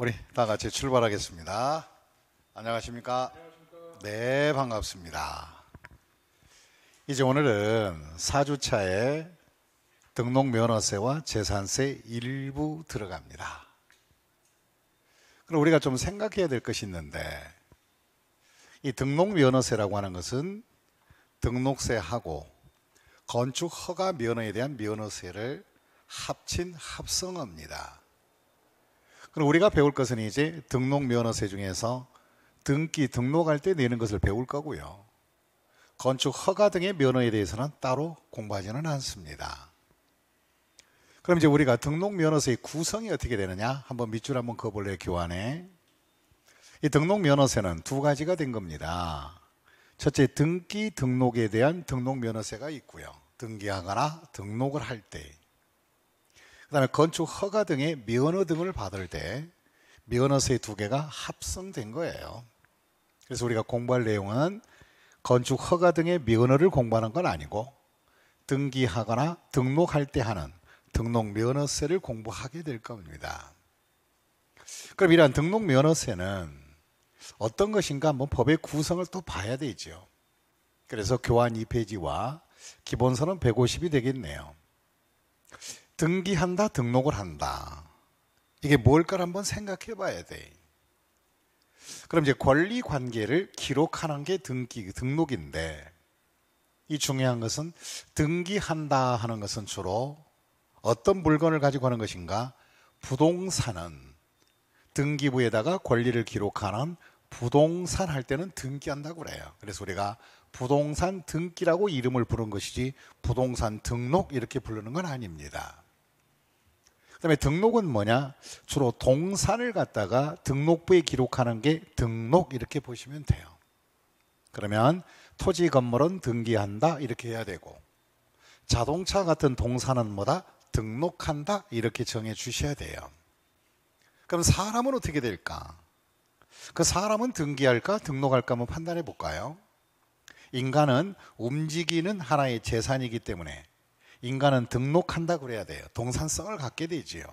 우리 다 같이 출발하겠습니다. 안녕하십니까? 안녕하십니까? 네, 반갑습니다. 이제 오늘은 4주차에 등록면허세와 재산세 일부 들어갑니다. 그럼 우리가 좀 생각해야 될 것이 있는데 이 등록면허세라고 하는 것은 등록세하고 건축 허가 면허에 대한 면허세를 합친 합성어입니다. 그럼 우리가 배울 것은 이제 등록 면허세 중에서 등기 등록할 때 내는 것을 배울 거고요. 건축 허가 등의 면허에 대해서는 따로 공부하지는 않습니다. 그럼 이제 우리가 등록 면허세의 구성이 어떻게 되느냐? 한번 밑줄 한번 그어볼래요, 교환에. 이 등록 면허세는 두 가지가 된 겁니다. 첫째, 등기 등록에 대한 등록 면허세가 있고요. 등기하거나 등록을 할 때. 그다음에 건축 허가 등의 면허 등을 받을 때면허어서의두 개가 합성된 거예요. 그래서 우리가 공부할 내용은 건축 허가 등의 면허를 공부하는 건 아니고 등기하거나 등록할 때 하는 등록 면허세를 공부하게 될 겁니다. 그럼 이러한 등록 면허세는 어떤 것인가 한번 법의 구성을 또 봐야 되죠. 그래서 교환 2페이지와 기본서는 150이 되겠네요. 등기한다, 등록을 한다. 이게 뭘까를 한번 생각해 봐야 돼. 그럼 이제 권리 관계를 기록하는 게 등기, 등록인데, 이 중요한 것은 등기한다 하는 것은 주로 어떤 물건을 가지고 하는 것인가? 부동산은 등기부에다가 권리를 기록하는 부동산 할 때는 등기한다고 그래요. 그래서 우리가 부동산 등기라고 이름을 부른 것이지 부동산 등록 이렇게 부르는 건 아닙니다. 그다음에 등록은 뭐냐? 주로 동산을 갖다가 등록부에 기록하는 게 등록 이렇게 보시면 돼요. 그러면 토지 건물은 등기한다 이렇게 해야 되고 자동차 같은 동산은 뭐다? 등록한다 이렇게 정해 주셔야 돼요. 그럼 사람은 어떻게 될까? 그 사람은 등기할까 등록할까 한번 판단해 볼까요? 인간은 움직이는 하나의 재산이기 때문에 인간은 등록한다 그래야 돼요. 동산성을 갖게 되지요.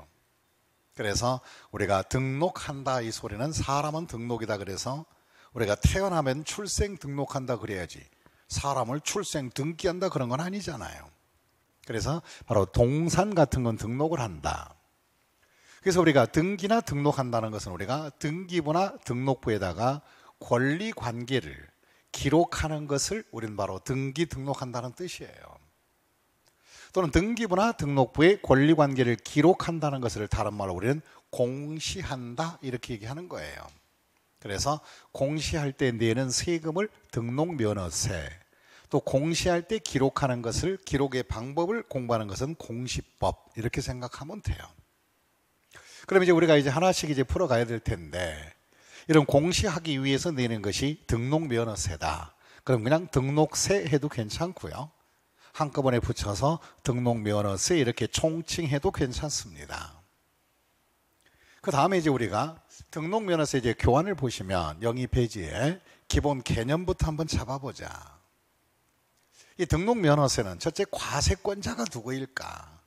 그래서 우리가 등록한다 이 소리는 사람은 등록이다 그래서 우리가 태어나면 출생 등록한다 그래야지 사람을 출생 등기한다 그런 건 아니잖아요. 그래서 바로 동산 같은 건 등록을 한다. 그래서 우리가 등기나 등록한다는 것은 우리가 등기부나 등록부에다가 권리 관계를 기록하는 것을 우리는 바로 등기 등록한다는 뜻이에요. 또는 등기부나 등록부의 권리관계를 기록한다는 것을 다른 말로 우리는 공시한다 이렇게 얘기하는 거예요. 그래서 공시할 때 내는 세금을 등록면허세 또 공시할 때 기록하는 것을 기록의 방법을 공부하는 것은 공시법 이렇게 생각하면 돼요. 그럼 이제 우리가 이제 하나씩 이제 풀어가야 될 텐데 이런 공시하기 위해서 내는 것이 등록면허세다. 그럼 그냥 등록세 해도 괜찮고요. 한꺼번에 붙여서 등록 면허세 이렇게 총칭해도 괜찮습니다. 그 다음에 이제 우리가 등록 면허세 이제 교환을 보시면 영이 페이지에 기본 개념부터 한번 잡아보자. 이 등록 면허세는 첫째 과세권자가 누구일까?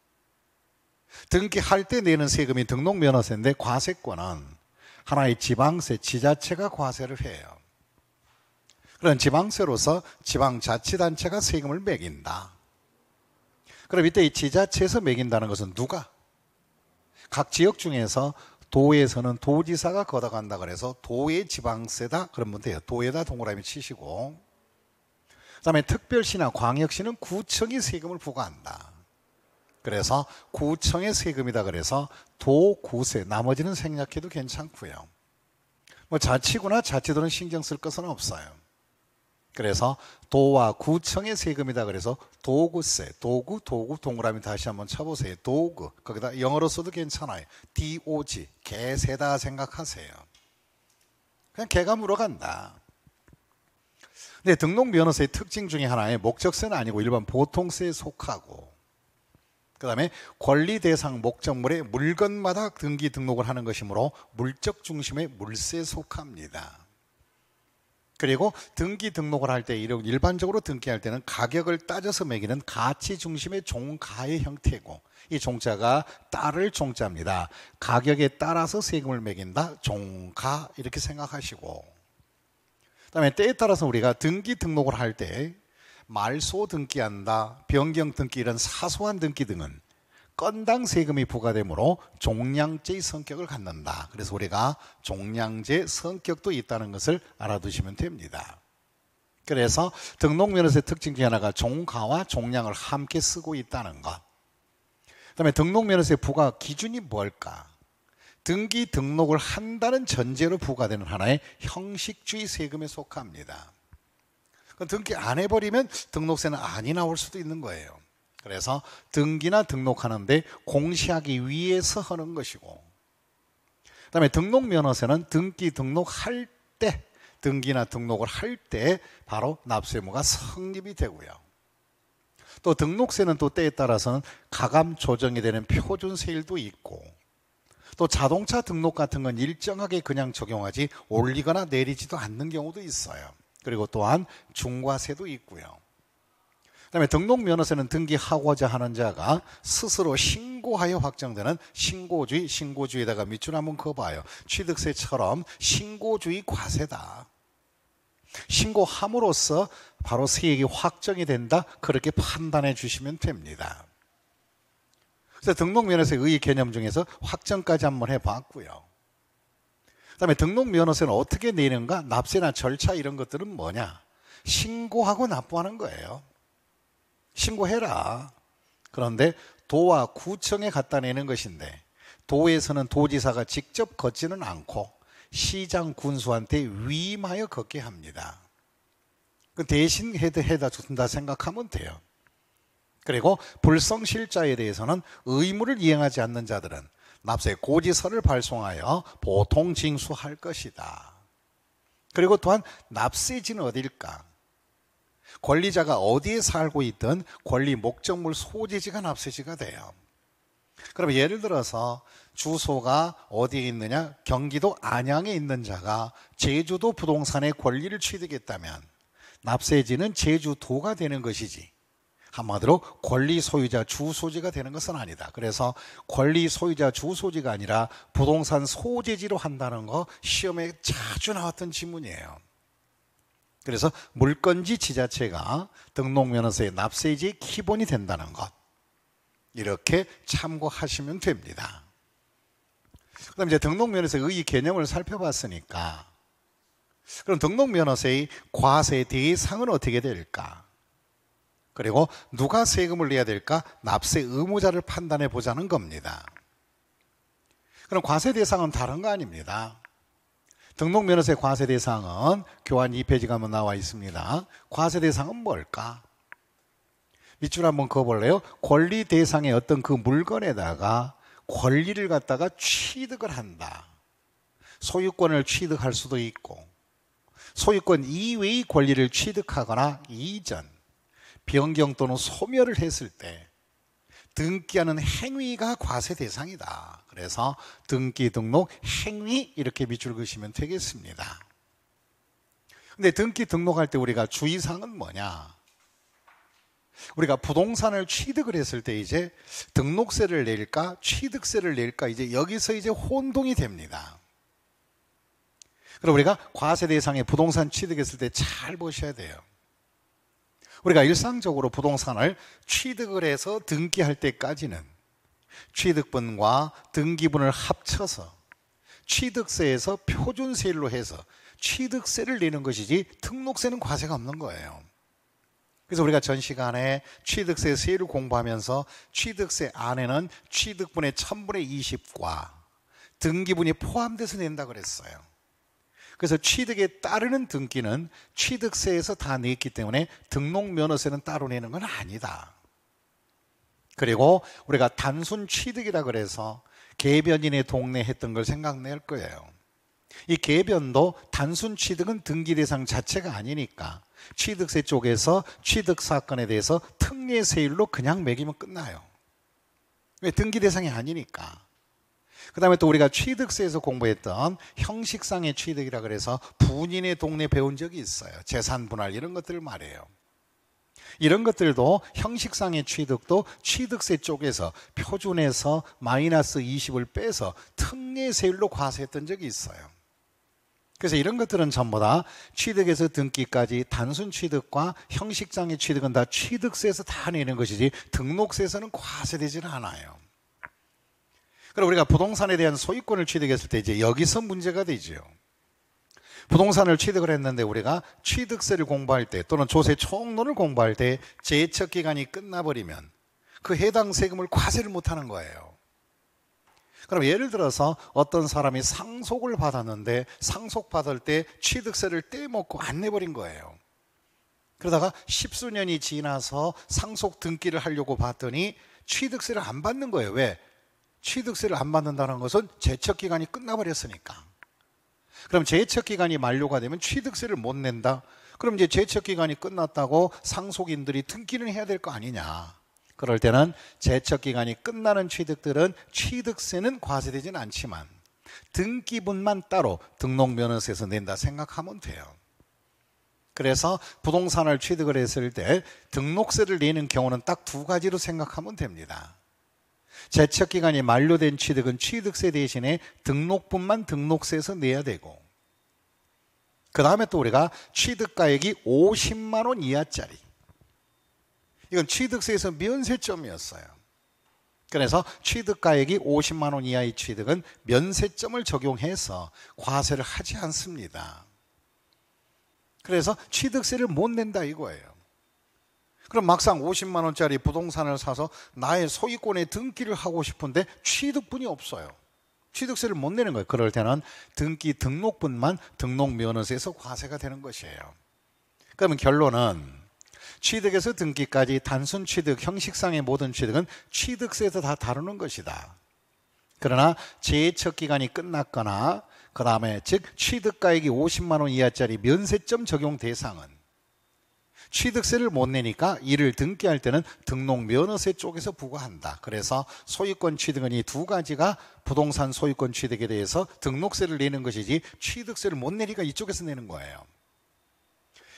등기할 때 내는 세금이 등록 면허세인데 과세권은 하나의 지방세, 지자체가 과세를 해요. 그런 지방세로서 지방자치단체가 세금을 매긴다. 그럼 이때 이 지자체에서 매긴다는 것은 누가? 각 지역 중에서 도에서는 도지사가 걷어간다 그래서 도의 지방세다 그런면 돼요. 도에다 동그라미 치시고 그다음에 특별시나 광역시는 구청이 세금을 부과한다. 그래서 구청의 세금이다 그래서 도구세 나머지는 생략해도 괜찮고요. 뭐 자치구나 자치도는 신경 쓸 것은 없어요. 그래서 도와 구청의 세금이다 그래서 도구세 도구 도구 동그라미 다시 한번 쳐보세요 도구 거기다 영어로 써도 괜찮아요 dog 개세다 생각하세요 그냥 개가 물어간다 근데 등록 면허세의 특징 중에 하나에 목적세는 아니고 일반 보통세에 속하고 그 다음에 권리 대상 목적물의 물건마다 등기 등록을 하는 것이므로 물적 중심의 물세에 속합니다 그리고 등기 등록을 할 때 이런 일반적으로 등기할 때는 가격을 따져서 매기는 가치 중심의 종가의 형태고 이 종자가 따를 종자입니다. 가격에 따라서 세금을 매긴다. 종가 이렇게 생각하시고 그다음에 때에 따라서 우리가 등기 등록을 할 때 말소 등기한다, 변경 등기 이런 사소한 등기 등은 건당 세금이 부과되므로 종량제의 성격을 갖는다. 그래서 우리가 종량제 성격도 있다는 것을 알아두시면 됩니다. 그래서 등록면허세 특징 중 하나가 종가와 종량을 함께 쓰고 있다는 것. 그다음에 등록면허세 부과 기준이 뭘까? 등기 등록을 한다는 전제로 부과되는 하나의 형식주의 세금에 속합니다. 등기 안 해버리면 등록세는 아니 나올 수도 있는 거예요. 그래서 등기나 등록하는데 공시하기 위해서 하는 것이고 그다음에 등록 면허세는 등기 등록할 때 등기나 등록을 할 때 바로 납세 무가 성립이 되고요. 또 등록세는 또 때에 따라서는 가감 조정이 되는 표준세율도 있고 또 자동차 등록 같은 건 일정하게 그냥 적용하지 올리거나 내리지도 않는 경우도 있어요. 그리고 또한 중과세도 있고요. 그다음에 등록 면허세는 등기하고자 하는 자가 스스로 신고하여 확정되는 신고주의 신고주의다가 에 밑줄 한번 그어봐요. 취득세처럼 신고주의 과세다. 신고함으로써 바로 세액이 확정이 된다. 그렇게 판단해 주시면 됩니다. 그래서 등록 면허세의 개념 중에서 확정까지 한번 해봤고요. 그다음에 등록 면허세는 어떻게 내는가? 납세나 절차 이런 것들은 뭐냐? 신고하고 납부하는 거예요. 신고해라. 그런데 도와 구청에 갖다 내는 것인데 도에서는 도지사가 직접 걷지는 않고 시장 군수한테 위임하여 걷게 합니다. 그 대신 해다, 해다 준다 생각하면 돼요. 그리고 불성실자에 대해서는 의무를 이행하지 않는 자들은 납세 고지서를 발송하여 보통 징수할 것이다. 그리고 또한 납세지는 어딜까? 권리자가 어디에 살고 있든 권리 목적물 소지지가 납세지가 돼요. 그럼 예를 들어서 주소가 어디에 있느냐? 경기도 안양에 있는 자가 제주도 부동산의 권리를 취득했다면 납세지는 제주도가 되는 것이지. 한마디로 권리 소유자 주소지가 되는 것은 아니다. 그래서 권리 소유자 주소지가 아니라 부동산 소재지로 한다는 거 시험에 자주 나왔던 지문이에요. 그래서 물건지 지자체가 등록면허세의 납세지의 기본이 된다는 것 이렇게 참고하시면 됩니다. 그다 이제 등록면허세의 개념을 살펴봤으니까 그럼 등록면허세의 과세 대상은 어떻게 될까? 그리고 누가 세금을 내야 될까? 납세 의무자를 판단해 보자는 겁니다. 그럼 과세 대상은 다른 거 아닙니다. 등록면허세 과세대상은 교환 2페이지 가면 나와 있습니다. 과세대상은 뭘까? 밑줄 한번 그어볼래요? 권리 대상의 어떤 그 물건에다가 권리를 갖다가 취득을 한다. 소유권을 취득할 수도 있고, 소유권 이외의 권리를 취득하거나 이전, 변경 또는 소멸을 했을 때, 등기하는 행위가 과세 대상이다. 그래서 등기 등록 행위 이렇게 밑줄 그시면 되겠습니다. 근데 등기 등록할 때 우리가 주의사항은 뭐냐? 우리가 부동산을 취득을 했을 때 이제 등록세를 낼까 취득세를 낼까 이제 여기서 이제 혼동이 됩니다. 그럼 우리가 과세 대상의 부동산 취득했을 때 잘 보셔야 돼요. 우리가 일상적으로 부동산을 취득을 해서 등기할 때까지는 취득분과 등기분을 합쳐서 취득세에서 표준세율로 해서 취득세를 내는 것이지 등록세는 과세가 없는 거예요. 그래서 우리가 전 시간에 취득세 세율을 공부하면서 취득세 안에는 취득분의 1000분의 20과 등기분이 포함돼서 낸다 그랬어요. 그래서 취득에 따르는 등기는 취득세에서 다 냈기 때문에 등록면허세는 따로 내는 건 아니다. 그리고 우리가 단순 취득이라 그래서 개변인의 동네 했던 걸 생각낼 거예요. 이 개변도 단순 취득은 등기 대상 자체가 아니니까 취득세 쪽에서 취득 사건에 대해서 특례 세율로 그냥 매기면 끝나요. 왜 등기 대상이 아니니까. 그 다음에 또 우리가 취득세에서 공부했던 형식상의 취득이라 그래서 분인의 동네 배운 적이 있어요. 재산 분할 이런 것들을 말해요. 이런 것들도 형식상의 취득도 취득세 쪽에서 표준에서 마이너스 20을 빼서 특례세율로 과세했던 적이 있어요. 그래서 이런 것들은 전부 다 취득에서 등기까지 단순 취득과 형식상의 취득은 다 취득세에서 다 내는 것이지 등록세에서는 과세되지는 않아요. 그럼 그러니까 우리가 부동산에 대한 소유권을 취득했을 때 이제 여기서 문제가 되지요. 부동산을 취득을 했는데 우리가 취득세를 공부할 때 또는 조세 총론을 공부할 때 제척 기간이 끝나버리면 그 해당 세금을 과세를 못하는 거예요. 그럼 예를 들어서 어떤 사람이 상속을 받았는데 상속받을 때 취득세를 떼먹고 안 내버린 거예요. 그러다가 십수년이 지나서 상속 등기를 하려고 봤더니 취득세를 안 받는 거예요. 왜? 취득세를 안 받는다는 것은 제척 기간이 끝나버렸으니까. 그럼 제척 기간이 만료가 되면 취득세를 못 낸다. 그럼 이제 제척 기간이 끝났다고 상속인들이 등기는 해야 될 거 아니냐. 그럴 때는 제척 기간이 끝나는 취득들은 취득세는 과세되진 않지만 등기분만 따로 등록면허세에서 낸다 생각하면 돼요. 그래서 부동산을 취득을 했을 때 등록세를 내는 경우는 딱 두 가지로 생각하면 됩니다. 재척 기간이 만료된 취득은 취득세 대신에 등록분만 등록세에서 내야 되고 그 다음에 또 우리가 취득가액이 50만 원 이하짜리 이건 취득세에서 면세점이었어요. 그래서 취득가액이 50만 원 이하의 취득은 면세점을 적용해서 과세를 하지 않습니다. 그래서 취득세를 못 낸다 이거예요. 그럼 막상 50만 원짜리 부동산을 사서 나의 소유권에 등기를 하고 싶은데 취득분이 없어요. 취득세를 못 내는 거예요. 그럴 때는 등기 등록분만 등록면허세에서 과세가 되는 것이에요. 그러면 결론은 취득에서 등기까지 단순 취득, 형식상의 모든 취득은 취득세에서 다 다루는 것이다. 그러나 재척 기간이 끝났거나 그 다음에 즉 취득가액이 50만 원 이하짜리 면세점 적용 대상은 취득세를 못 내니까 이를 등기할 때는 등록면허세 쪽에서 부과한다. 그래서 소유권 취득은 이 두 가지가 부동산 소유권 취득에 대해서 등록세를 내는 것이지 취득세를 못 내니까 이쪽에서 내는 거예요.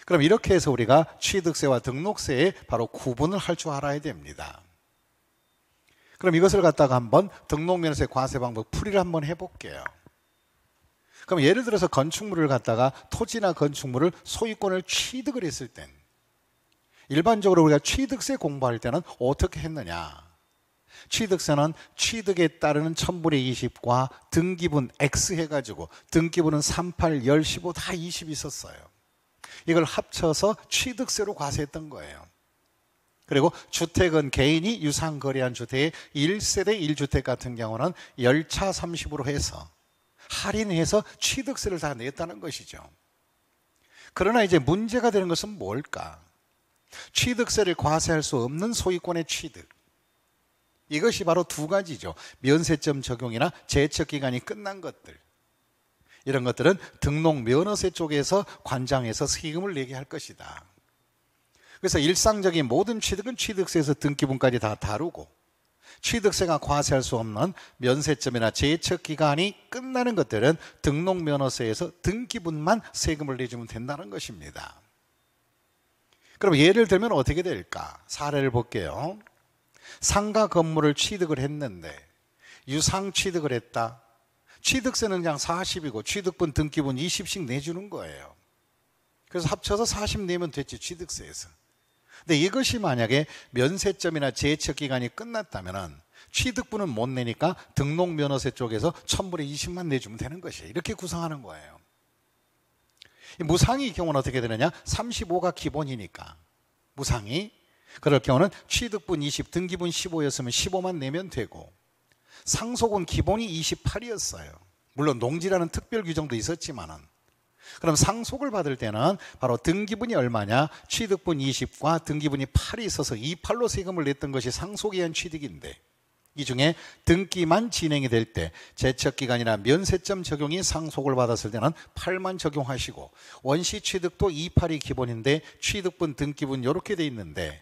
그럼 이렇게 해서 우리가 취득세와 등록세에 바로 구분을 할 줄 알아야 됩니다. 그럼 이것을 갖다가 한번 등록면허세 과세 방법 풀이를 한번 해볼게요. 그럼 예를 들어서 건축물을 갖다가 토지나 건축물을 소유권을 취득을 했을 땐 일반적으로 우리가 취득세 공부할 때는 어떻게 했느냐? 취득세는 취득에 따르는 1000분의 20과 등기분 X 해가지고 등기분은 3, 8, 10, 15 다 20 있었어요. 이걸 합쳐서 취득세로 과세했던 거예요. 그리고 주택은 개인이 유상 거래한 주택의 1세대 1주택 같은 경우는 열차 30으로 해서 할인해서 취득세를 다 냈다는 것이죠. 그러나 이제 문제가 되는 것은 뭘까? 취득세를 과세할 수 없는 소유권의 취득. 이것이 바로 두 가지죠. 면세점 적용이나 제척 기간이 끝난 것들. 이런 것들은 등록 면허세 쪽에서 관장해서 세금을 내게 할 것이다. 그래서 일상적인 모든 취득은 취득세에서 등기분까지 다 다루고 취득세가 과세할 수 없는 면세점이나 제척 기간이 끝나는 것들은 등록 면허세에서 등기분만 세금을 내주면 된다는 것입니다. 그럼 예를 들면 어떻게 될까? 사례를 볼게요. 상가 건물을 취득을 했는데 유상 취득을 했다. 취득세는 그냥 40이고 취득분 등기분 20씩 내주는 거예요. 그래서 합쳐서 40 내면 됐지 취득세에서. 근데 이것이 만약에 면세점이나 제척 기간이 끝났다면은 취득분은 못 내니까 등록 면허세 쪽에서 1000분의 20만 내주면 되는 것이 에요 이렇게 구성하는 거예요. 무상의 경우는 어떻게 되느냐? 35가 기본이니까. 무상이. 그럴 경우는 취득분 20, 등기분 15였으면 15만 내면 되고 상속은 기본이 28이었어요. 물론 농지라는 특별 규정도 있었지만은 그럼 상속을 받을 때는 바로 등기분이 얼마냐? 취득분 20과 등기분이 8이 있어서 28로 세금을 냈던 것이 상속에 의한 취득인데 이 중에 등기만 진행이 될 때 제척기간이나 면세점 적용이 상속을 받았을 때는 8만 적용하시고 원시 취득도 28이 기본인데 취득분 등기분 이렇게 돼 있는데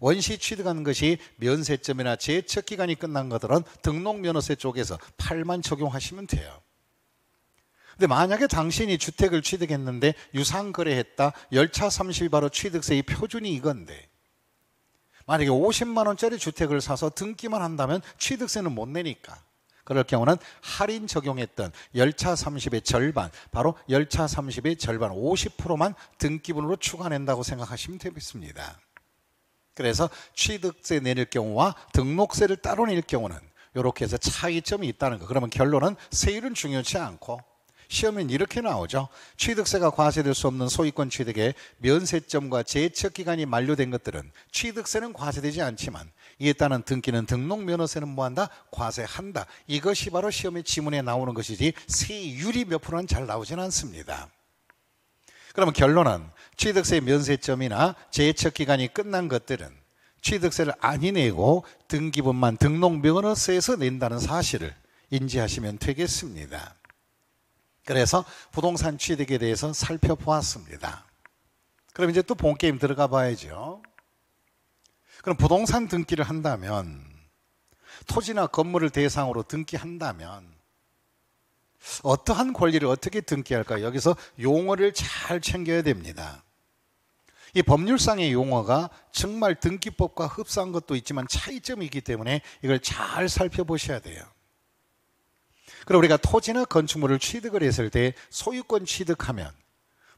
원시 취득하는 것이 면세점이나 제척기간이 끝난 것들은 등록면허세 쪽에서 8만 적용하시면 돼요. 근데 만약에 당신이 주택을 취득했는데 유상거래했다. 열차 3 0 바로 취득세의 표준이 이건데 만약에 50만 원짜리 주택을 사서 등기만 한다면 취득세는 못 내니까 그럴 경우는 할인 적용했던 열차 30의 절반, 바로 열차 30의 절반 50%만 등기분으로 추가낸다고 생각하시면 되겠습니다. 그래서 취득세 내릴 경우와 등록세를 따로 낼 경우는 이렇게 해서 차이점이 있다는 거. 그러면 결론은 세율은 중요치 않고 시험엔 이렇게 나오죠. 취득세가 과세될 수 없는 소유권 취득의 면세점과 제척 기간이 만료된 것들은 취득세는 과세되지 않지만 이에 따른 등기는 등록 면허세는 뭐한다? 과세한다. 이것이 바로 시험의 지문에 나오는 것이지 세율이 몇 프로는 잘 나오진 않습니다. 그러면 결론은 취득세 면세점이나 제척 기간이 끝난 것들은 취득세를 아니 내고 등기분만 등록 면허세에서 낸다는 사실을 인지하시면 되겠습니다. 그래서 부동산 취득에 대해서 살펴보았습니다. 그럼 이제 또 본 게임 들어가 봐야죠. 그럼 부동산 등기를 한다면 토지나 건물을 대상으로 등기한다면 어떠한 권리를 어떻게 등기할까? 여기서 용어를 잘 챙겨야 됩니다. 이 법률상의 용어가 정말 등기법과 흡사한 것도 있지만 차이점이 기 때문에 이걸 잘 살펴보셔야 돼요. 그럼 우리가 토지나 건축물을 취득을 했을 때 소유권 취득하면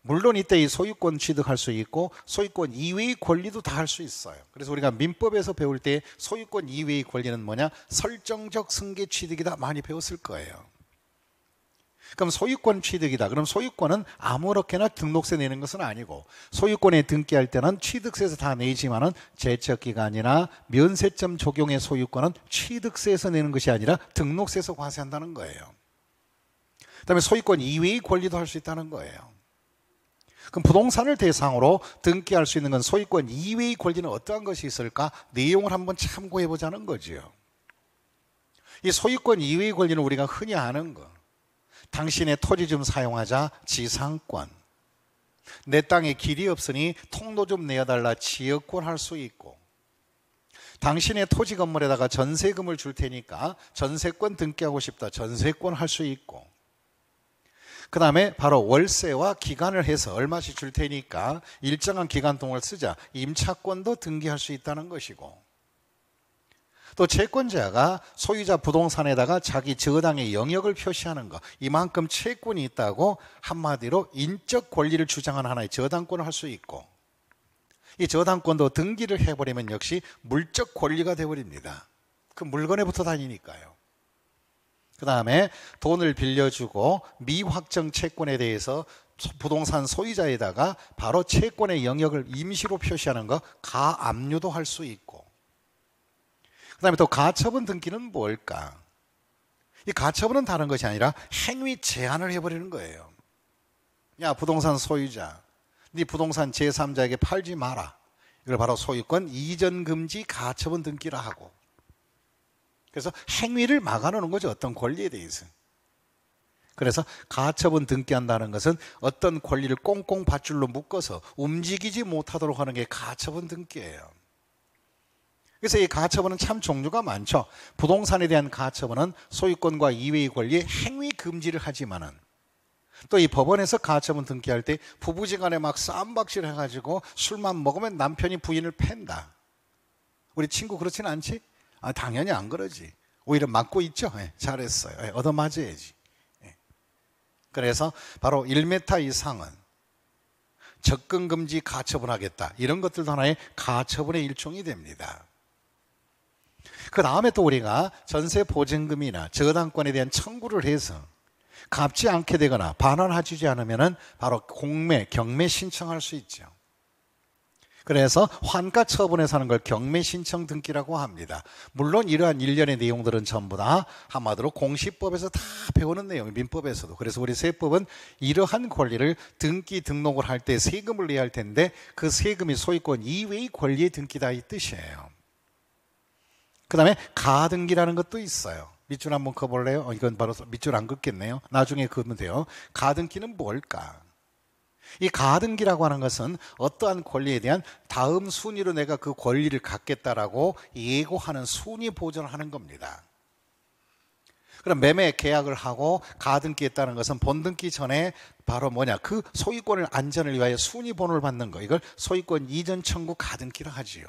물론 이때 이 소유권 취득할 수 있고 소유권 이외의 권리도 다 할 수 있어요. 그래서 우리가 민법에서 배울 때 소유권 이외의 권리는 뭐냐? 설정적 승계 취득이다 많이 배웠을 거예요. 그럼 소유권 취득이다. 그럼 소유권은 아무렇게나 등록세 내는 것은 아니고 소유권에 등기할 때는 취득세에서 다 내지만은 제척기간이나 면세점 적용의 소유권은 취득세에서 내는 것이 아니라 등록세에서 과세한다는 거예요. 그다음에 소유권 이외의 권리도 할 수 있다는 거예요. 그럼 부동산을 대상으로 등기할 수 있는 건 소유권 이외의 권리는 어떠한 것이 있을까? 내용을 한번 참고해 보자는 거지요. 이 소유권 이외의 권리는 우리가 흔히 아는 거. 당신의 토지 좀 사용하자 지상권. 내 땅에 길이 없으니 통로 좀 내어달라 지역권 할 수 있고. 당신의 토지 건물에다가 전세금을 줄 테니까 전세권 등기하고 싶다. 전세권 할 수 있고. 그 다음에 바로 월세와 기간을 해서 얼마씩 줄 테니까 일정한 기간 동안 쓰자. 임차권도 등기할 수 있다는 것이고. 또 채권자가 소유자 부동산에다가 자기 저당의 영역을 표시하는 것 이만큼 채권이 있다고 한마디로 인적 권리를 주장하는 하나의 저당권을 할 수 있고 이 저당권도 등기를 해버리면 역시 물적 권리가 되어버립니다. 그 물건에 붙어 다니니까요. 그 다음에 돈을 빌려주고 미확정 채권에 대해서 부동산 소유자에다가 바로 채권의 영역을 임시로 표시하는 것 가압류도 할 수 있고 그다음에 또 가처분 등기는 뭘까? 이 가처분은 다른 것이 아니라 행위 제한을 해버리는 거예요. 야 부동산 소유자, 네 부동산 제3자에게 팔지 마라. 이걸 바로 소유권 이전 금지 가처분 등기라 하고. 그래서 행위를 막아놓는 거죠. 어떤 권리에 대해서. 그래서 가처분 등기한다는 것은 어떤 권리를 꽁꽁 밧줄로 묶어서 움직이지 못하도록 하는 게 가처분 등기예요. 그래서 이 가처분은 참 종류가 많죠. 부동산에 대한 가처분은 소유권과 이외의 권리 행위 금지를 하지만은 또 이 법원에서 가처분 등기할 때 부부지간에 막 싸움박질 해가지고 술만 먹으면 남편이 부인을 팬다. 우리 친구 그렇진 않지? 아, 당연히 안 그러지. 오히려 맞고 있죠. 예, 잘했어요. 예, 얻어맞아야지. 예. 그래서 바로 1m 이상은 접근 금지 가처분하겠다. 이런 것들도 하나의 가처분의 일종이 됩니다. 그 다음에 또 우리가 전세 보증금이나 저당권에 대한 청구를 해서 갚지 않게 되거나 반환하지 않으면 바로 공매, 경매 신청할 수 있죠. 그래서 환가 처분에서 하는 걸 경매 신청 등기라고 합니다. 물론 이러한 일련의 내용들은 전부 다 한마디로 공시법에서 다 배우는 내용, 이 민법에서도. 그래서 우리 세법은 이러한 권리를 등기 등록을 할 때 세금을 내야 할 텐데 그 세금이 소유권 이외의 권리에 등기다 이 뜻이에요. 그 다음에 가등기라는 것도 있어요. 밑줄 한번 그어볼래요 어, 이건 바로 밑줄 안 긋겠네요. 나중에 그으면 돼요. 가등기는 뭘까? 이 가등기라고 하는 것은 어떠한 권리에 대한 다음 순위로 내가 그 권리를 갖겠다라고 예고하는 순위 보전하는 을 겁니다. 그럼 매매 계약을 하고 가등기 했다는 것은 본등기 전에 바로 뭐냐 그 소유권을 안전을 위하여 순위번호를 받는 거 이걸 소유권 이전 청구 가등기라 하지요.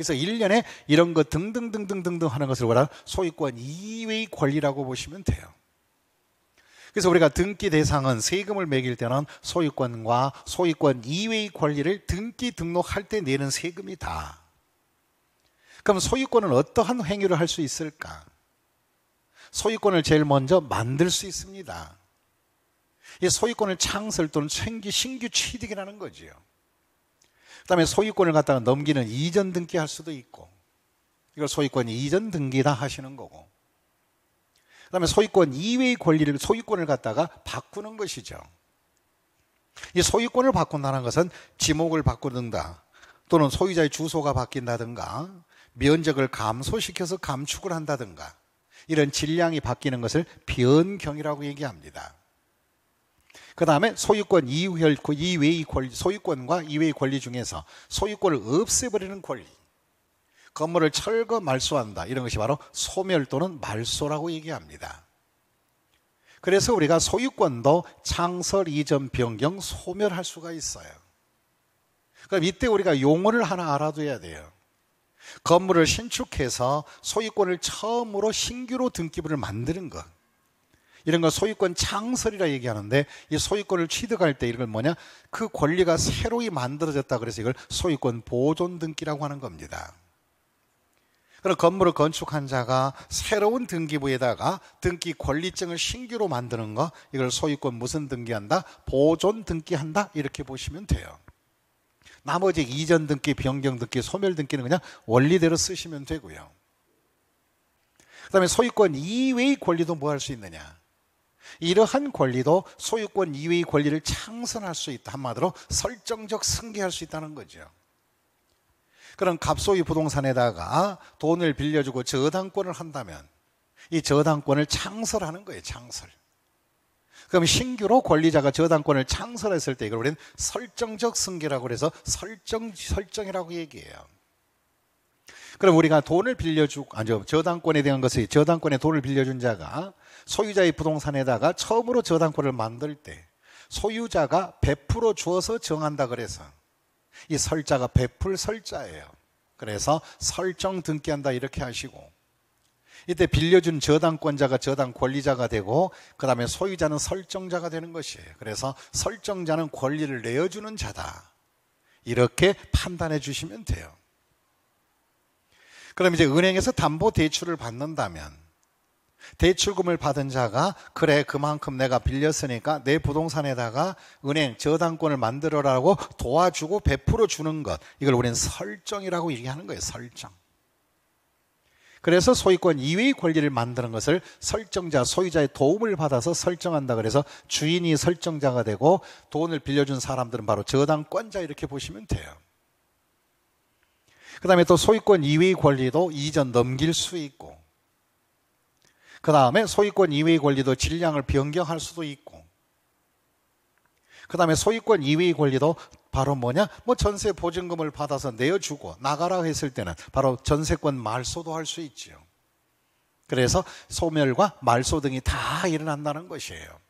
그래서 1년에 이런 것 등등등등등등 하는 것을 뭐라 소유권 이외의 권리라고 보시면 돼요. 그래서 우리가 등기 대상은 세금을 매길 때는 소유권과 소유권 이외의 권리를 등기 등록할 때 내는 세금이다. 그럼 소유권은 어떠한 행위를 할 수 있을까? 소유권을 제일 먼저 만들 수 있습니다. 이 소유권을 창설 또는 생기 신규 취득이라는 거지요. 그다음에 소유권을 갖다가 넘기는 이전 등기할 수도 있고 이걸 소유권이 이전 등기다 하시는 거고 그다음에 소유권 이외의 권리를 소유권을 갖다가 바꾸는 것이죠. 이 소유권을 바꾼다는 것은 지목을 바꾸든가 또는 소유자의 주소가 바뀐다든가 면적을 감소시켜서 감축을 한다든가 이런 질량이 바뀌는 것을 변경이라고 얘기합니다. 그 다음에 소유권 이외의, 권리, 소유권과 이외의 권리 중에서 소유권을 없애버리는 권리. 건물을 철거 말소한다. 이런 것이 바로 소멸 또는 말소라고 얘기합니다. 그래서 우리가 소유권도 창설 이전 변경 소멸할 수가 있어요. 그럼 이때 우리가 용어를 하나 알아둬야 돼요. 건물을 신축해서 소유권을 처음으로 신규로 등기부를 만드는 것. 이런 걸 소유권 창설이라 얘기하는데 이 소유권을 취득할 때 이걸 뭐냐? 그 권리가 새로이 만들어졌다 그래서 이걸 소유권 보존 등기라고 하는 겁니다. 그럼 건물을 건축한 자가 새로운 등기부에다가 등기 권리증을 신규로 만드는 거 이걸 소유권 무슨 등기한다? 보존 등기한다 이렇게 보시면 돼요. 나머지 이전 등기, 변경 등기, 소멸 등기는 그냥 원리대로 쓰시면 되고요. 그다음에 소유권 이외의 권리도 뭐 할 수 있느냐? 이러한 권리도 소유권 이외의 권리를 창선할 수 있다. 한마디로 설정적 승계할 수 있다는 거죠. 그런 값소유 부동산에다가 돈을 빌려주고 저당권을 한다면 이 저당권을 창설하는 거예요. 창설. 그럼 신규로 권리자가 저당권을 창설했을 때 이걸 우리는 설정적 승계라고 그서 설정 설정이라고 얘기해요. 그럼 우리가 돈을 빌려주고, 아니 저당권에 대한 것이 저당권에 돈을 빌려준 자가 소유자의 부동산에다가 처음으로 저당권을 만들 때 소유자가 100% 주어서 정한다 그래서 이 설자가 100% 설자예요. 그래서 설정 등기한다 이렇게 하시고 이때 빌려준 저당권자가 저당 권리자가 되고 그 다음에 소유자는 설정자가 되는 것이에요. 그래서 설정자는 권리를 내어주는 자다. 이렇게 판단해 주시면 돼요. 그럼 이제 은행에서 담보 대출을 받는다면 대출금을 받은 자가 그래 그만큼 내가 빌렸으니까 내 부동산에다가 은행 저당권을 만들어라고 도와주고 베풀어 주는 것 이걸 우리는 설정이라고 얘기하는 거예요 설정 그래서 소유권 이외의 권리를 만드는 것을 설정자 소유자의 도움을 받아서 설정한다 그래서 주인이 설정자가 되고 돈을 빌려준 사람들은 바로 저당권자 이렇게 보시면 돼요 그 다음에 또 소유권 이외의 권리도 이전 넘길 수 있고, 그 다음에 소유권 이외의 권리도 질량을 변경할 수도 있고, 그 다음에 소유권 이외의 권리도 바로 뭐냐? 뭐 전세 보증금을 받아서 내어주고 나가라 했을 때는 바로 전세권 말소도 할 수 있지요. 그래서 소멸과 말소 등이 다 일어난다는 것이에요.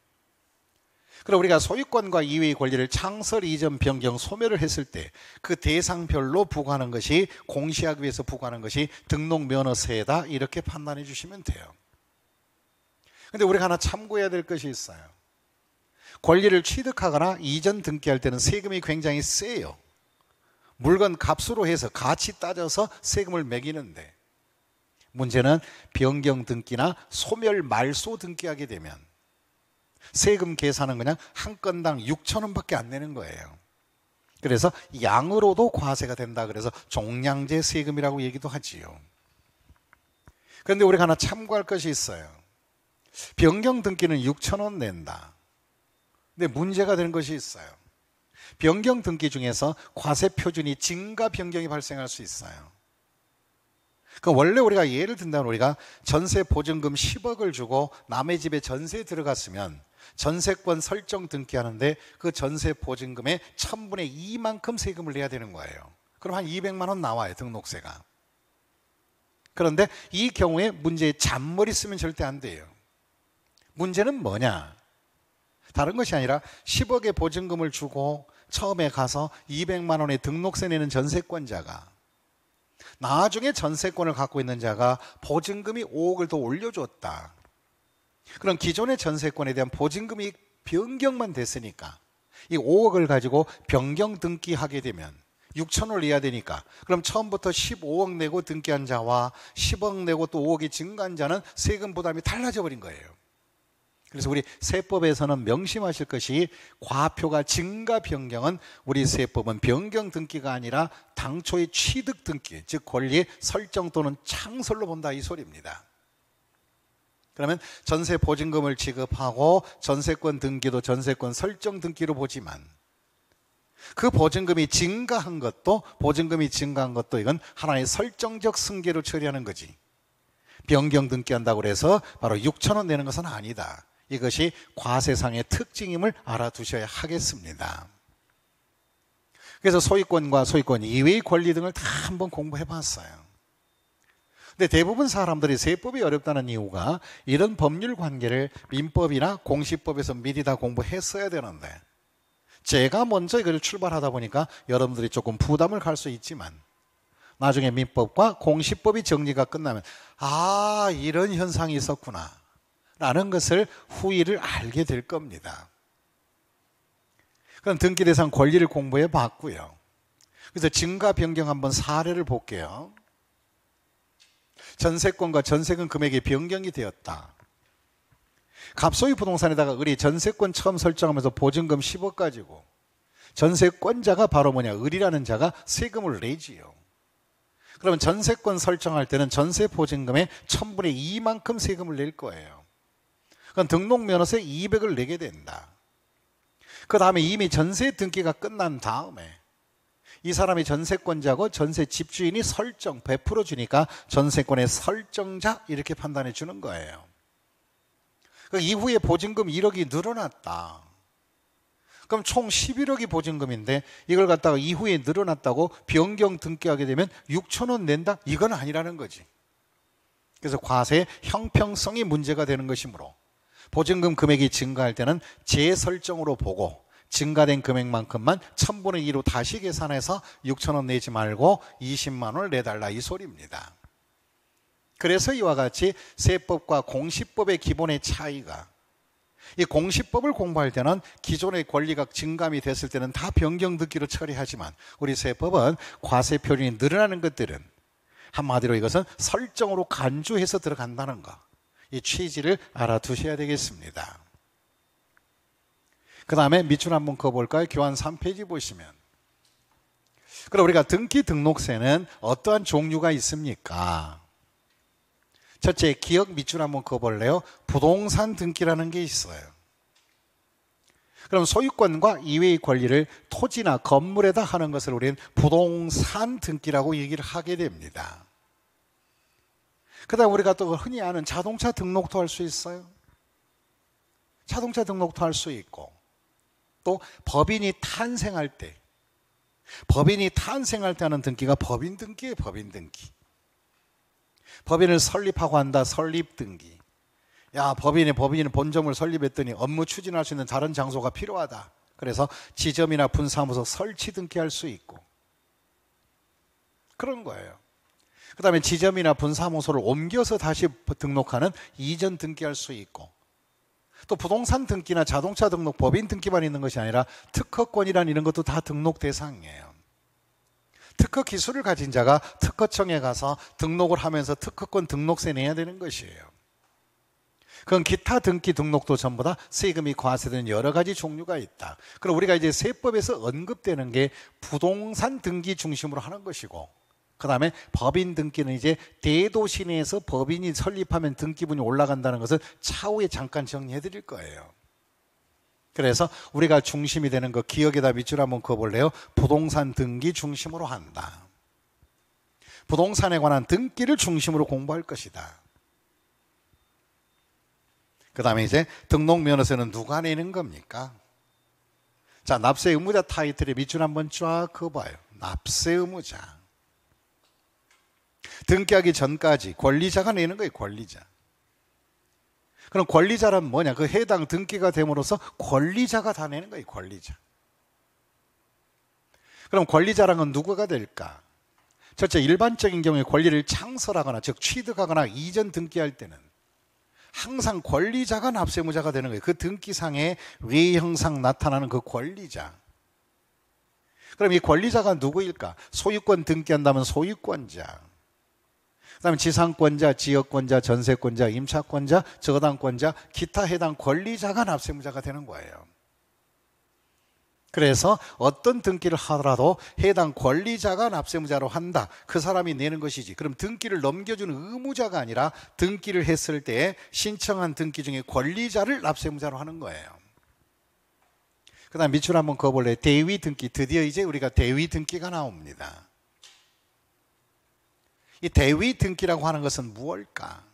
그럼 우리가 소유권과 이외의 권리를 창설, 이전, 변경, 소멸을 했을 때 그 대상별로 부과하는 것이 공시하기 위해서 부과하는 것이 등록 면허세다 이렇게 판단해 주시면 돼요. 근데 우리가 하나 참고해야 될 것이 있어요. 권리를 취득하거나 이전 등기할 때는 세금이 굉장히 세요. 물건 값으로 해서 같이 따져서 세금을 매기는데 문제는 변경 등기나 소멸 말소 등기하게 되면 세금 계산은 그냥 한 건당 6천 원밖에 안 내는 거예요. 그래서 양으로도 과세가 된다. 그래서 종량제 세금이라고 얘기도 하지요. 그런데 우리가 하나 참고할 것이 있어요. 변경 등기는 6천 원 낸다. 근데 문제가 되는 것이 있어요. 변경 등기 중에서 과세 표준이 증가 변경이 발생할 수 있어요. 그 원래 우리가 예를 든다면 우리가 전세 보증금 10억을 주고 남의 집에 전세 들어갔으면 전세권 설정 등기하는데 그 전세 보증금의 1000분의 2만큼 세금을 내야 되는 거예요. 그럼 한 200만 원 나와요, 등록세가. 그런데 이 경우에 문제에 잔머리 쓰면 절대 안 돼요. 문제는 뭐냐? 다른 것이 아니라 10억의 보증금을 주고 처음에 가서 200만 원의 등록세 내는 전세권자가 나중에 전세권을 갖고 있는 자가 보증금이 5억을 더 올려줬다. 그럼 기존의 전세권에 대한 보증금이 변경만 됐으니까 이 5억을 가지고 변경 등기하게 되면 6천을 내야 되니까 그럼 처음부터 15억 내고 등기한 자와 10억 내고 또 5억이 증가한 자는 세금 부담이 달라져 버린 거예요. 그래서 우리 세법에서는 명심하실 것이 과표가 증가 변경은 우리 세법은 변경 등기가 아니라 당초의 취득 등기, 즉권리 설정 또는 창설로 본다 이 소리입니다. 그러면 전세 보증금을 지급하고 전세권 등기도 전세권 설정 등기로 보지만 그 보증금이 증가한 것도 보증금이 증가한 것도 이건 하나의 설정적 승계로 처리하는 거지. 변경 등기한다고 해서 바로 6천 원 내는 것은 아니다. 이것이 과세상의 특징임을 알아두셔야 하겠습니다. 그래서 소유권과 소유권 이외의 권리 등을 다 한번 공부해 봤어요. 근데 대부분 사람들이 세법이 어렵다는 이유가 이런 법률 관계를 민법이나 공시법에서 미리 다 공부했어야 되는데 제가 먼저 이걸 출발하다 보니까 여러분들이 조금 부담을 갈 수 있지만 나중에 민법과 공시법이 정리가 끝나면 아 이런 현상이 있었구나 라는 것을 후일을 알게 될 겁니다. 그럼 등기대상 권리를 공부해 봤고요. 그래서 증가 변경 한번 사례를 볼게요. 전세권과 전세금 금액이 변경이 되었다. 갑소유 부동산에다가 을이 전세권 처음 설정하면서 보증금 10억 가지고 전세권자가 바로 뭐냐 을이라는 자가 세금을 내지요. 그러면 전세권 설정할 때는 전세 보증금의 1000분의 2만큼 세금을 낼 거예요. 그건 등록 면허세 200을 내게 된다. 그 다음에 이미 전세 등기가 끝난 다음에 이 사람이 전세권자고 전세 집주인이 설정 베풀어 주니까 전세권의 설정자 이렇게 판단해 주는 거예요. 그 이후에 보증금 1억이 늘어났다. 그럼 총 11억이 보증금인데 이걸 갖다가 이후에 늘어났다고 변경 등기하게 되면 6천 원 낸다? 이건 아니라는 거지. 그래서 과세 형평성이 문제가 되는 것이므로 보증금 금액이 증가할 때는 재설정으로 보고 증가된 금액만큼만 1000분의 2로 다시 계산해서 6천 원 내지 말고 20만 원을 내달라 이 소리입니다. 그래서 이와 같이 세법과 공시법의 기본의 차이가 이 공시법을 공부할 때는 기존의 권리가 증감이 됐을 때는 다 변경 듣기로 처리하지만 우리 세법은 과세 표준이 늘어나는 것들은 한마디로 이것은 설정으로 간주해서 들어간다는 것. 이 취지를 알아두셔야 되겠습니다. 그 다음에 밑줄 한번 그어볼까요? 교환 3페이지 보시면. 그럼 우리가 등기 등록세는 어떠한 종류가 있습니까? 첫째, 기억 밑줄 한번 그어볼래요? 부동산 등기라는 게 있어요. 그럼 소유권과 이외의 권리를 토지나 건물에다 하는 것을 우리는 부동산 등기라고 얘기를 하게 됩니다. 그다음 우리가 또 흔히 아는 자동차 등록도 할 수 있어요. 자동차 등록도 할 수 있고 또 법인이 탄생할 때 법인이 탄생할 때 하는 등기가 법인 등기예요, 법인 등기. 법인을 설립하고 한다, 설립 등기. 야, 법인이 법인이 본점을 설립했더니 업무 추진할 수 있는 다른 장소가 필요하다. 그래서 지점이나 분사무소 설치 등기할 수 있고. 그런 거예요. 그다음에 지점이나 분사무소를 옮겨서 다시 등록하는 이전 등기할 수 있고. 또 부동산 등기나 자동차 등록, 법인 등기만 있는 것이 아니라 특허권이란 이런 것도 다 등록 대상이에요. 특허 기술을 가진 자가 특허청에 가서 등록을 하면서 특허권 등록세 내야 되는 것이에요. 그건 기타 등기 등록도 전부 다 세금이 과세되는 여러 가지 종류가 있다. 그럼 우리가 이제 세법에서 언급되는 게 부동산 등기 중심으로 하는 것이고 그다음에 법인 등기는 이제 대도시 내에서 법인이 설립하면 등기분이 올라간다는 것을 차후에 잠깐 정리해 드릴 거예요. 그래서 우리가 중심이 되는 거 기억에다 밑줄 한번 그어볼래요? 부동산 등기 중심으로 한다. 부동산에 관한 등기를 중심으로 공부할 것이다. 그 다음에 이제 등록면허세는 누가 내는 겁니까? 자, 납세 의무자 타이틀에 밑줄 한번 쫙 그어봐요. 납세 의무자. 등기하기 전까지 권리자가 내는 거예요, 권리자. 그럼 권리자란 뭐냐? 그 해당 등기가 됨으로써 권리자가 다 내는 거예요, 권리자. 그럼 권리자랑은 누구가 될까? 첫째, 일반적인 경우에 권리를 창설하거나, 즉, 취득하거나 이전 등기할 때는 항상 권리자가 납세무자가 되는 거예요. 그 등기상에 외형상 나타나는 그 권리자. 그럼 이 권리자가 누구일까? 소유권 등기한다면 소유권자. 그다음에 지상권자, 지역권자, 전세권자, 임차권자, 저당권자, 기타 해당 권리자가 납세무자가 되는 거예요. 그래서 어떤 등기를 하더라도 해당 권리자가 납세무자로 한다. 그 사람이 내는 것이지. 그럼 등기를 넘겨주는 의무자가 아니라 등기를 했을 때 신청한 등기 중에 권리자를 납세무자로 하는 거예요. 그 다음 밑줄 한번 그어볼래요? 대위 등기. 드디어 이제 우리가 대위 등기가 나옵니다. 이 대위 등기라고 하는 것은 무엇일까?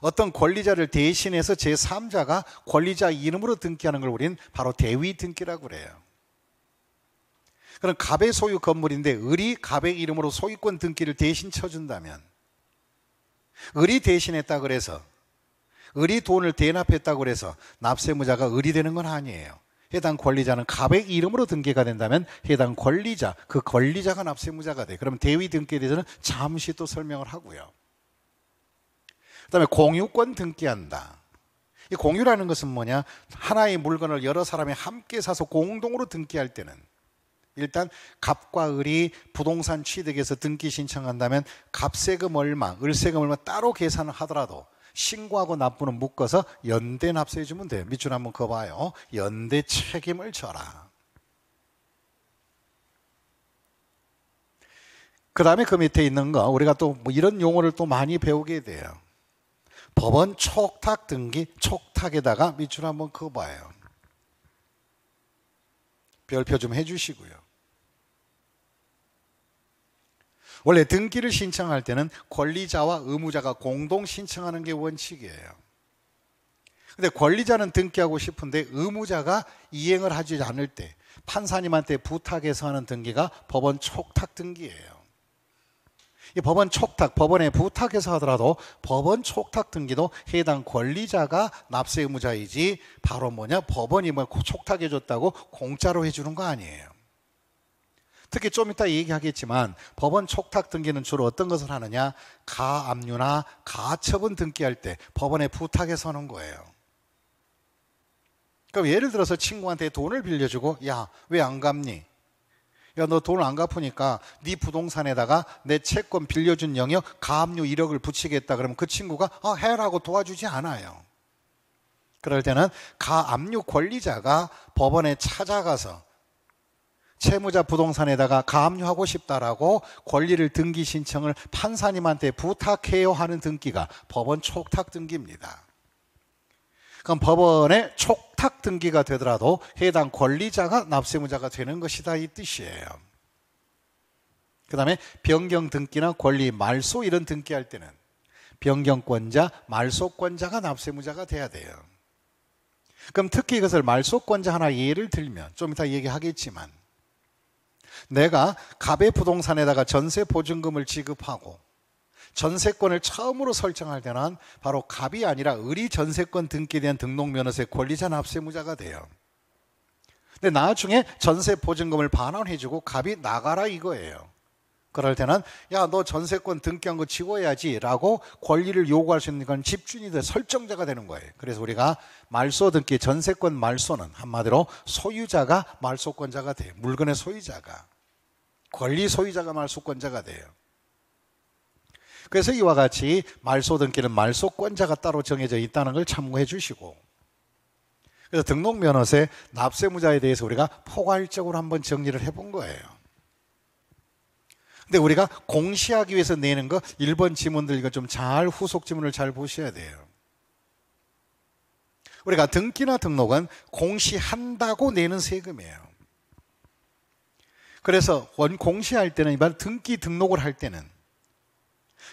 어떤 권리자를 대신해서 제3자가 권리자 이름으로 등기하는 걸 우리는 바로 대위 등기라고 그래요. 그럼 갑의 소유 건물인데 을이 갑의 이름으로 소유권 등기를 대신 쳐준다면 을이 대신했다 그래서 을이 돈을 대납했다 그래서 납세무자가 을이 되는 건 아니에요. 해당 권리자는 갑의 이름으로 등기가 된다면 해당 권리자, 그 권리자가 납세무자가 돼. 그럼 대위 등기에 대해서는 잠시 또 설명을 하고요. 그다음에 공유권 등기한다. 이 공유라는 것은 뭐냐? 하나의 물건을 여러 사람이 함께 사서 공동으로 등기할 때는 일단 갑과 을이 부동산 취득에서 등기 신청한다면 갑세금 얼마, 을세금 얼마 따로 계산을 하더라도 신고하고 납부는 묶어서 연대 납세해 주면 돼요. 밑줄 한번 그어봐요. 연대 책임을 져라. 그 다음에 그 밑에 있는 거 우리가 또뭐 이런 용어를 또 많이 배우게 돼요. 법원 촉탁 등기 촉탁에다가 밑줄 한번 그어봐요. 별표 좀 해주시고요. 원래 등기를 신청할 때는 권리자와 의무자가 공동 신청하는 게 원칙이에요. 근데 권리자는 등기하고 싶은데 의무자가 이행을 하지 않을 때 판사님한테 부탁해서 하는 등기가 법원 촉탁 등기예요. 이 법원 촉탁, 법원에 부탁해서 하더라도 법원 촉탁 등기도 해당 권리자가 납세 의무자이지 바로 뭐냐 법원이 뭐 촉탁해줬다고 공짜로 해주는 거 아니에요. 특히 좀 이따 얘기하겠지만 법원 촉탁 등기는 주로 어떤 것을 하느냐? 가압류나 가처분 등기할 때 법원에 부탁해서 하는 거예요. 그럼 예를 들어서 친구한테 돈을 빌려주고 야 왜 안 갚니? 야 너 돈 안 갚으니까 네 부동산에다가 내 채권 빌려준 영역 가압류 1억을 붙이겠다 그러면 그 친구가 어, 해라고 도와주지 않아요. 그럴 때는 가압류 권리자가 법원에 찾아가서 채무자 부동산에다가 가압류하고 싶다라고 권리를 등기 신청을 판사님한테 부탁해요 하는 등기가 법원 촉탁 등기입니다. 그럼 법원의 촉탁 등기가 되더라도 해당 권리자가 납세무자가 되는 것이다 이 뜻이에요. 그 다음에 변경 등기나 권리 말소 이런 등기할 때는 변경권자, 말소권자가 납세무자가 돼야 돼요. 그럼 특히 이것을 말소권자 하나 예를 들면 좀 이따 얘기하겠지만 내가 갑의 부동산에다가 전세 보증금을 지급하고 전세권을 처음으로 설정할 때는 바로 갑이 아니라 을이 전세권 등기된 등록면허세 권리자 납세무자가 돼요. 근데 나중에 전세 보증금을 반환해주고 갑이 나가라 이거예요. 그럴 때는 야 너 전세권 등기한 거 지워야지라고 권리를 요구할 수 있는 건 집주인이 돼 설정자가 되는 거예요. 그래서 우리가 말소 등기 전세권 말소는 한마디로 소유자가 말소권자가 돼요. 물건의 소유자가. 권리 소유자가 말소권자가 돼요. 그래서 이와 같이 말소 등기는 말소권자가 따로 정해져 있다는 걸 참고해 주시고 그래서 등록 면허세 납세무자에 대해서 우리가 포괄적으로 한번 정리를 해본 거예요. 근데 우리가 공시하기 위해서 내는 거 1번 지문들 이거 좀 잘 후속 지문을 잘 보셔야 돼요. 우리가 등기나 등록은 공시한다고 내는 세금이에요. 그래서 원 공시할 때는 이번 등기 등록을 할 때는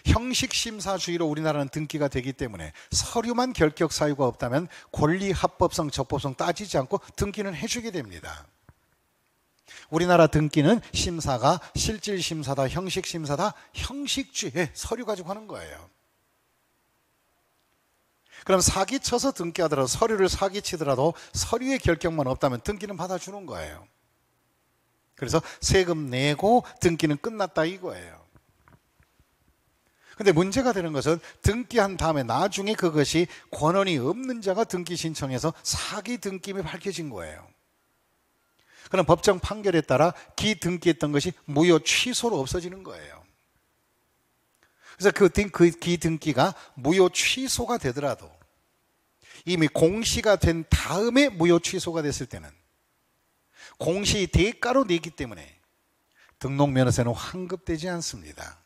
형식 심사주의로 우리나라는 등기가 되기 때문에 서류만 결격 사유가 없다면 권리 합법성 적법성 따지지 않고 등기는 해주게 됩니다. 우리나라 등기는 심사가 실질 심사다 형식 심사다 형식주의 서류 가지고 하는 거예요. 그럼 사기쳐서 등기하더라도 서류를 사기치더라도 서류의 결격만 없다면 등기는 받아주는 거예요. 그래서 세금 내고 등기는 끝났다 이거예요. 근데 문제가 되는 것은 등기한 다음에 나중에 그것이 권원이 없는 자가 등기 신청해서 사기 등기이 밝혀진 거예요. 그럼 법정 판결에 따라 기등기했던 것이 무효 취소로 없어지는 거예요. 그래서 그, 그 기등기가 무효 취소가 되더라도 이미 공시가 된 다음에 무효 취소가 됐을 때는 공시 대가로 내기 때문에 등록면허세는 환급되지 않습니다.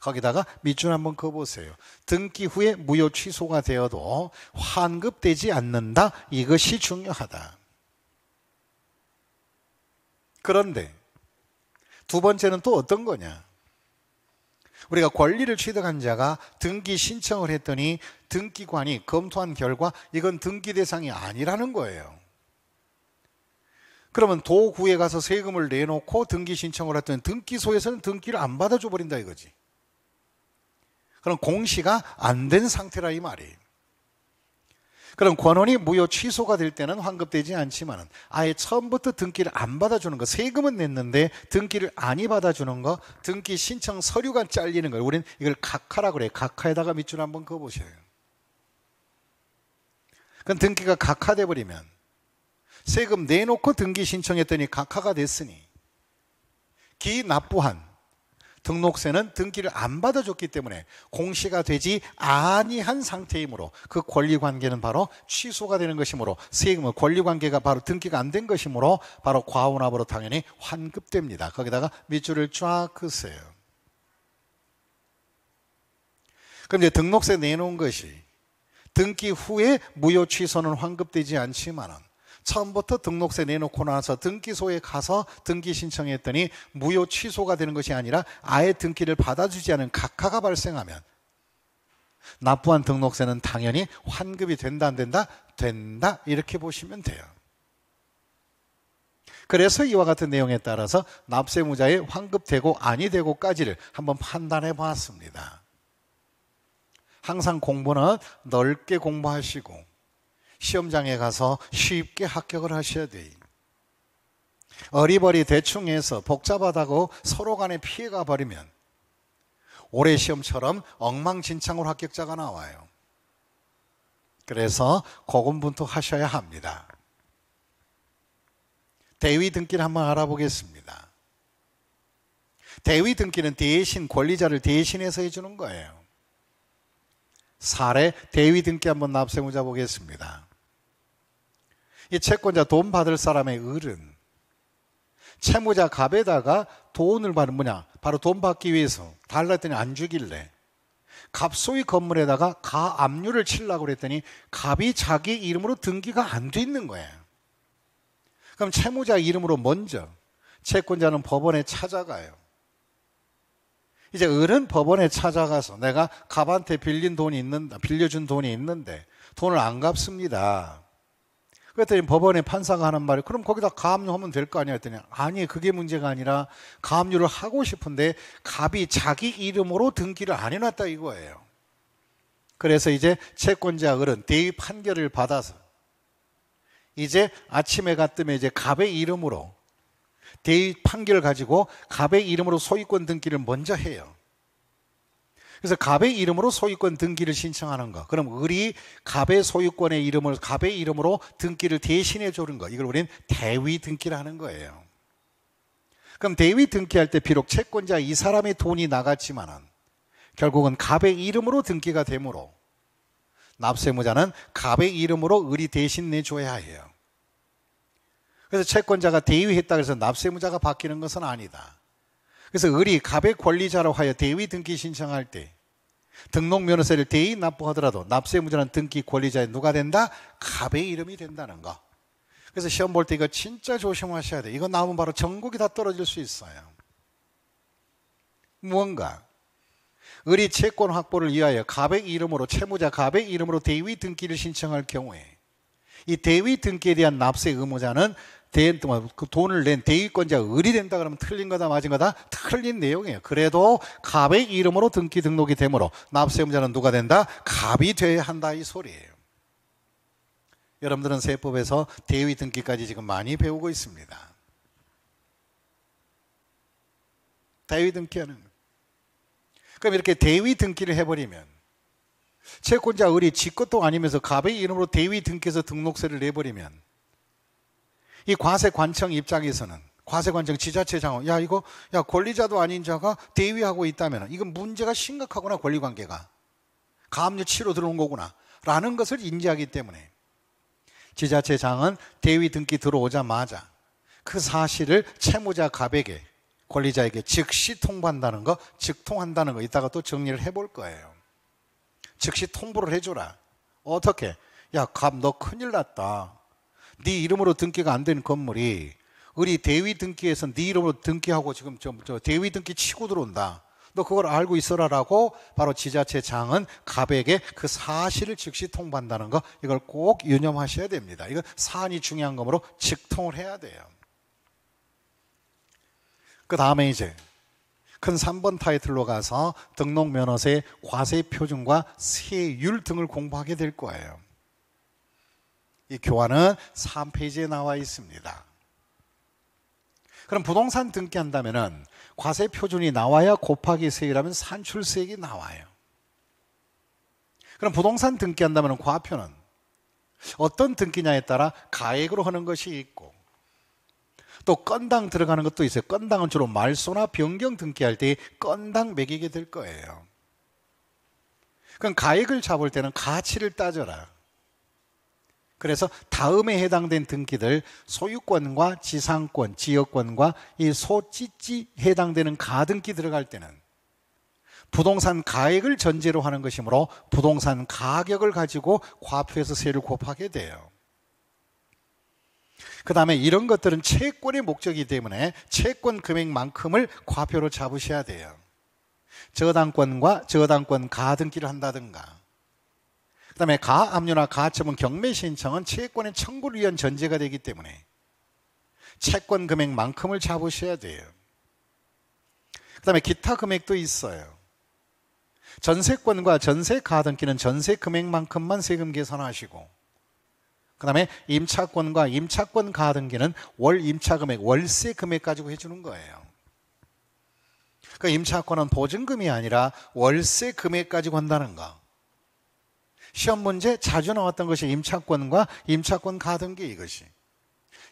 거기다가 밑줄 한번 그어보세요. 등기 후에 무효 취소가 되어도 환급되지 않는다. 이것이 중요하다. 그런데 두 번째는 또 어떤 거냐? 우리가 권리를 취득한 자가 등기 신청을 했더니 등기관이 검토한 결과 이건 등기 대상이 아니라는 거예요. 그러면 도구에 가서 세금을 내놓고 등기 신청을 했더니 등기소에서는 등기를 안 받아줘 버린다 이거지. 그럼 공시가 안 된 상태라 이 말이에요. 그럼 권원이 무효 취소가 될 때는 환급되지 않지만 아예 처음부터 등기를 안 받아주는 거 세금은 냈는데 등기를 안 받아주는 거 등기 신청 서류가 잘리는 거우린 이걸 각하라 그래 각하에다가 밑줄 한번 그어보세요. 그럼 등기가 각하돼 버리면 세금 내놓고 등기 신청했더니 각하가 됐으니 기납부한 등록세는 등기를 안 받아줬기 때문에 공시가 되지 아니한 상태이므로 그 권리관계는 바로 취소가 되는 것이므로 세금은 권리관계가 바로 등기가 안 된 것이므로 바로 과오납으로 당연히 환급됩니다. 거기다가 밑줄을 쫙그세요 그럼 이제 등록세 내놓은 것이 등기 후에 무효 취소는 환급되지 않지만은 처음부터 등록세 내놓고 나서 등기소에 가서 등기 신청했더니 무효 취소가 되는 것이 아니라 아예 등기를 받아주지 않은 각하가 발생하면 납부한 등록세는 당연히 환급이 된다 안 된다? 된다 이렇게 보시면 돼요. 그래서 이와 같은 내용에 따라서 납세무자의 환급되고 아니 되고까지를 한번 판단해 보았습니다 항상 공부는 넓게 공부하시고 시험장에 가서 쉽게 합격을 하셔야 돼요. 어리버리 대충해서 복잡하다고 서로 간에 피해가 버리면 올해 시험처럼 엉망진창으로 합격자가 나와요. 그래서 고군분투 하셔야 합니다. 대위 등기를 한번 알아보겠습니다. 대위 등기는 대신 권리자를 대신해서 해주는 거예요. 사례 대위 등기 한번 납세문자 보겠습니다. 이 채권자 돈 받을 사람의 을은 채무자 갑에다가 돈을 받은 뭐냐? 바로 돈 받기 위해서 달라 했더니 안 주길래 갑소위 건물에다가 가압류를 칠라고 그랬더니 갑이 자기 이름으로 등기가 안 돼 있는 거예요. 그럼 채무자 이름으로 먼저 채권자는 법원에 찾아가요. 이제 을은 법원에 찾아가서 내가 갑한테 빌린 돈이 있는다, 빌려준 돈이 있는데 돈을 안 갚습니다. 그랬더니 법원의 판사가 하는 말이 그럼 거기다 가압류하면 될 거 아니야 했더니 아니 그게 문제가 아니라 가압류를 하고 싶은데 갑이 자기 이름으로 등기를 안 해놨다 이거예요. 그래서 이제 채권자 을은 대입 판결을 받아서 이제 아침에 갔더니 이제 갑의 이름으로 대입 판결 가지고 갑의 이름으로 소유권 등기를 먼저 해요. 그래서 갑의 이름으로 소유권 등기를 신청하는 거. 그럼 을이 갑의 소유권의 이름을 갑의 이름으로 등기를 대신해 주는 거. 이걸 우리는 대위 등기를 하는 거예요. 그럼 대위 등기할 때 비록 채권자 이 사람의 돈이 나갔지만은 결국은 갑의 이름으로 등기가 되므로 납세무자는 갑의 이름으로 을이 대신 내줘야 해요. 그래서 채권자가 대위했다 그래서 납세무자가 바뀌는 것은 아니다. 그래서 을이 갑의 권리자로 하여 대위 등기 신청할 때 등록 면허세를 대인 납부하더라도 납세 무전는 등기 권리자인 누가 된다? 갑의 이름이 된다는 거. 그래서 시험 볼 때 이거 진짜 조심하셔야 돼. 이거 나오면 바로 전국이 다 떨어질 수 있어요. 무언가 을이 채권 확보를 위하여 가백 이름으로 채무자 가백 이름으로 대위 등기를 신청할 경우에 이 대위 등기에 대한 납세 의무자는 대인 동안 그 돈을 낸 대위권자가 을이 된다 그러면 틀린 거다 맞은 거다 틀린 내용이에요. 그래도 갑의 이름으로 등기 등록이 되므로 납세의자는 누가 된다? 갑이 돼야 한다 이 소리예요. 여러분들은 세법에서 대위 등기까지 지금 많이 배우고 있습니다. 대위 등기하는 그럼 이렇게 대위 등기를 해버리면 채권자 을이 지 것도 아니면서 갑의 이름으로 대위 등기해서 등록세를 내버리면 이 과세관청 입장에서는 과세관청 지자체 장은야 이거 야 권리자도 아닌 자가 대위하고 있다면 이건 문제가 심각하구나 권리관계가 가압류 치료 들어온 거구나라는 것을 인지하기 때문에 지자체 장은 대위 등기 들어오자마자 그 사실을 채무자 갑에게 권리자에게 즉시 통보한다는 거, 즉통한다는 거 이따가 또 정리를 해볼 거예요. 즉시 통보를 해줘라. 어떻게? 야, 갑 너 큰일 났다. 네 이름으로 등기가 안 된 건물이 우리 대위 등기에서 네 이름으로 등기하고 지금 좀저 대위 등기 치고 들어온다. 너 그걸 알고 있어라라고 바로 지자체 장은 갑에게 그 사실을 즉시 통보한다는 거 이걸 꼭 유념하셔야 됩니다. 이건 사안이 중요한 거므로 직통을 해야 돼요. 그 다음에 이제 큰 3번 타이틀로 가서 등록 면허세 과세 표준과 세율 등을 공부하게 될 거예요. 이 교환은 3페이지에 나와 있습니다. 그럼 부동산 등기한다면은 과세 표준이 나와야 곱하기 세율하면 산출세액이 나와요. 그럼 부동산 등기한다면 과표는 어떤 등기냐에 따라 가액으로 하는 것이 있고 또 건당 들어가는 것도 있어요. 건당은 주로 말소나 변경 등기할 때 건당 매기게 될 거예요. 그럼 가액을 잡을 때는 가치를 따져라. 그래서 다음에 해당된 등기들 소유권과 지상권, 지역권과 이 소찌찌 해당되는 가등기 들어갈 때는 부동산 가액을 전제로 하는 것이므로 부동산 가격을 가지고 과표에서 세를 곱하게 돼요. 그 다음에 이런 것들은 채권의 목적이기 때문에 채권 금액만큼을 과표로 잡으셔야 돼요. 저당권과 저당권 가등기를 한다든가 그다음에 가압류나 가처분 경매 신청은 채권의 청구를 위한 전제가 되기 때문에 채권 금액만큼을 잡으셔야 돼요. 그다음에 기타 금액도 있어요. 전세권과 전세 가등기는 전세 금액만큼만 세금 계산하시고 그다음에 임차권과 임차권 가등기는 월 임차 금액, 월세 금액 가지고 해주는 거예요. 그 임차권은 보증금이 아니라 월세 금액 가지고 한다는 거. 시험 문제 자주 나왔던 것이 임차권과 임차권 가등기 이것이.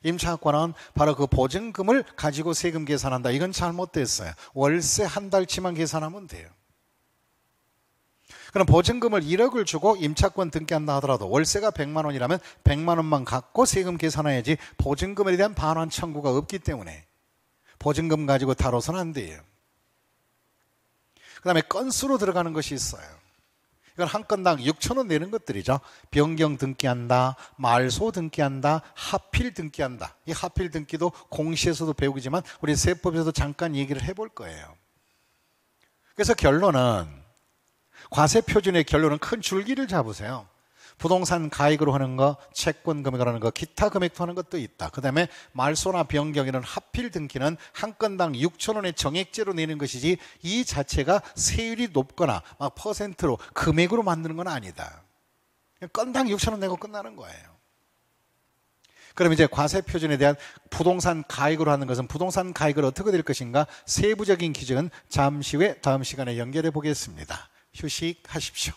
임차권은 바로 그 보증금을 가지고 세금 계산한다. 이건 잘못됐어요. 월세 한 달치만 계산하면 돼요. 그럼 보증금을 1억을 주고 임차권 등기한다 하더라도 월세가 100만 원이라면 100만 원만 갖고 세금 계산해야지 보증금에 대한 반환 청구가 없기 때문에 보증금 가지고 다뤄서는 안 돼요. 그 다음에 건수로 들어가는 것이 있어요. 이건 한 건당 6천 원 내는 것들이죠. 변경 등기한다, 말소 등기한다, 하필 등기한다. 이 하필 등기도 공시에서도 배우지만 우리 세법에서도 잠깐 얘기를 해볼 거예요. 그래서 결론은 과세 표준의 결론은 큰 줄기를 잡으세요. 부동산 가액으로 하는 거, 채권 금액으로 하는 거, 기타 금액도 하는 것도 있다. 그다음에 말소나 변경이라는 하필 등기는 한 건당 6천 원의 정액제로 내는 것이지 이 자체가 세율이 높거나 막 퍼센트로 금액으로 만드는 건 아니다. 건당 6천 원 내고 끝나는 거예요. 그럼 이제 과세 표준에 대한 부동산 가액으로 하는 것은 부동산 가액을 어떻게 될 것인가 세부적인 기준은 잠시 후에 다음 시간에 연결해 보겠습니다. 휴식하십시오.